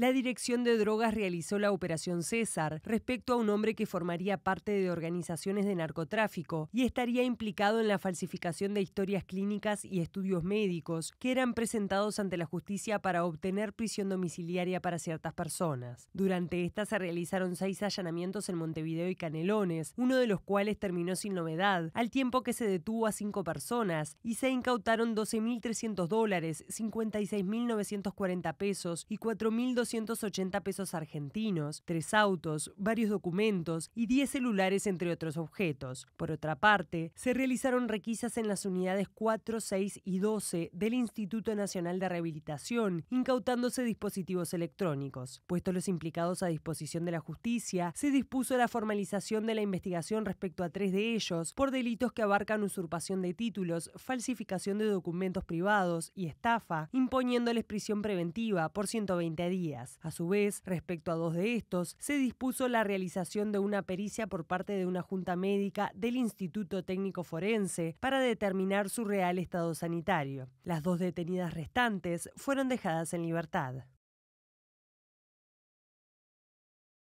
La Dirección de Drogas realizó la Operación César respecto a un hombre que formaría parte de organizaciones de narcotráfico y estaría implicado en la falsificación de historias clínicas y estudios médicos que eran presentados ante la justicia para obtener prisión domiciliaria para ciertas personas. Durante esta se realizaron seis allanamientos en Montevideo y Canelones, uno de los cuales terminó sin novedad, al tiempo que se detuvo a cinco personas y se incautaron 12.300 dólares, 56.940 pesos y 4.200 280 pesos argentinos, tres autos, varios documentos y 10 celulares, entre otros objetos. Por otra parte, se realizaron requisas en las unidades 4, 6 y 12 del Instituto Nacional de Rehabilitación, incautándose dispositivos electrónicos. Puestos los implicados a disposición de la justicia, se dispuso la formalización de la investigación respecto a tres de ellos por delitos que abarcan usurpación de títulos, falsificación de documentos privados y estafa, imponiéndoles prisión preventiva por 120 días. A su vez, respecto a dos de estos, se dispuso la realización de una pericia por parte de una junta médica del Instituto Técnico Forense para determinar su real estado sanitario. Las dos detenidas restantes fueron dejadas en libertad.